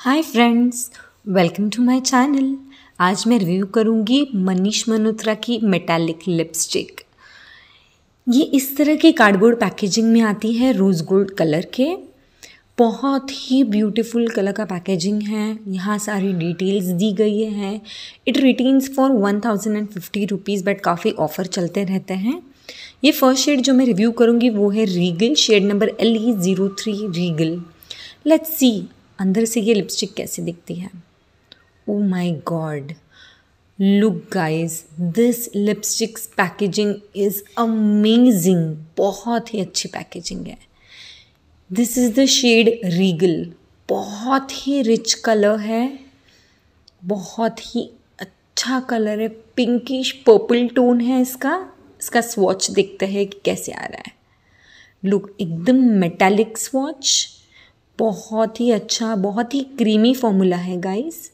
hi friends welcome to my channel आज मैं review करूँगी मनीष मल्होत्रा की मेटालिक लिपस्टिक ये इस तरह के कार्डबोर्ड पैकेजिंग में आती है रोज़ गोल्ड कलर के बहुत ही ब्यूटीफुल कलर का पैकेजिंग है यहाँ सारी डिटेल्स दी गई है it retails for one thousand and fifty rupees but काफ़ी ऑफ़र चलते रहते हैं ये फर्स्ट शेड जो मैं रिव्यू करूँगी वो है Regal shade number L E zero three Regal let's see अंदर से ये लिपस्टिक कैसे दिखती है oh my God look guys this lipstick's packaging is amazing बहुत ही अच्छी पैकेजिंग है this is the shade Regal बहुत ही रिच कलर है बहुत ही अच्छा कलर है पिंकिश पर्पल टोन है इसका इसका स्वॉच देखते हैं कि कैसे आ रहा है लुक एकदम मेटालिक स्वॉच बहुत ही अच्छा बहुत ही क्रीमी फॉर्मूला है गाइस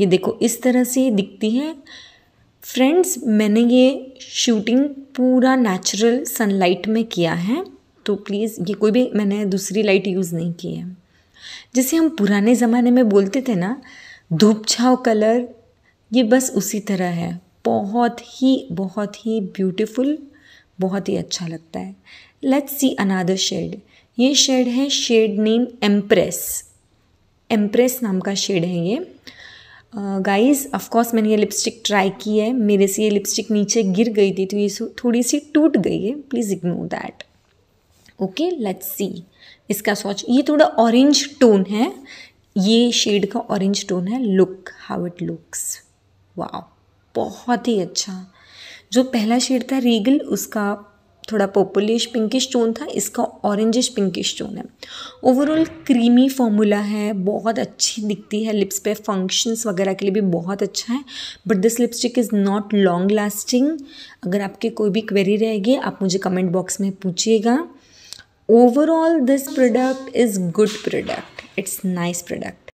ये देखो इस तरह से दिखती है फ्रेंड्स मैंने ये शूटिंग पूरा नेचुरल सनलाइट में किया है तो प्लीज़ ये कोई भी मैंने दूसरी लाइट यूज़ नहीं की है जैसे हम पुराने ज़माने में बोलते थे ना धूप छाव कलर ये बस उसी तरह है बहुत ही बहुत ही ब्यूटीफुल बहुत ही अच्छा लगता है लेट्स सी अनादर शेड ये शेड है शेड नेम एम्प्रेस एम्प्रेस नाम का शेड है ये गाइस ऑफ कोर्स मैंने ये लिपस्टिक ट्राई की है मेरे से ये लिपस्टिक नीचे गिर गई थी तो ये थोड़ी सी टूट गई है please ignore that okay let's see इसका स्वच ये थोड़ा ऑरेंज टोन है ये शेड का ऑरेंज टोन है लुक हाउ इट लुक्स वाह बहुत ही अच्छा जो पहला शेड था रीगल उसका थोड़ा पर्पलिश पिंकिश टोन था इसका ऑरेंजिश पिंकिश टोन है ओवरऑल क्रीमी फॉर्मूला है बहुत अच्छी दिखती है लिप्स पे फंक्शंस वगैरह के लिए भी बहुत अच्छा है but this lipstick is not long lasting अगर आपकी कोई भी क्वेरी रहेगी आप मुझे कमेंट बॉक्स में पूछिएगा overall this product is good product it's nice product